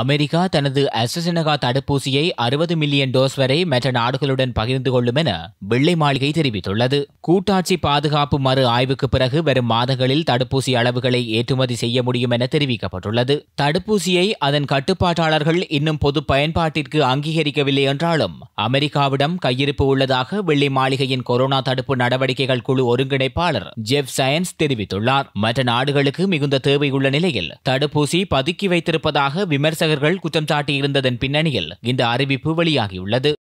America தனது அசசினகா தடுப்பூசியை அறுபது மில்லியன் டோஸ் வரை மற்ற நாடுகளுடன் பகிர்ந்து கொள்ளும் என வெள்ளை மாளிகை தெரிவித்துள்ளது கூட்டாட்சி பாதுகாப்பு மறு ஆய்வுக்கு பிறகு வரும் மாதங்களில் தடுப்பூசி அளவுகளை ஏற்றுமதி செய்ய முடியும் என தெரிவிக்கப்பட்டுள்ளது தடுப்பூசியை அதன் கட்டுப்பாட்டாளர்கள் இன்னும் பொது பயன்பாட்டிற்கு அங்கீகரிக்கவில்லை என்றாலும் அமெரிக்காவிடம் கையிருப்பு உள்ளதாக வெள்ளை மாளிகையின் கொரோனா தடுப்பு நடவடிக்கைகள் குழு ஒருங்கிணைப்பாளர் ஜெஃப் சயன்ஸ் தெரிவித்துள்ளார் மற்ற நாடுகளுக்கு மிகுந்த தேவையுள்ள நிலையில் தடுப்பூசி பதுக்கி வைத்திருப்பதாக விமர்சனம் விமர்சகர்கள் குற்றம் சாட்டியிருந்ததன் பின்னணியில் இந்த அறிவிப்பு வெளியாகியுள்ளது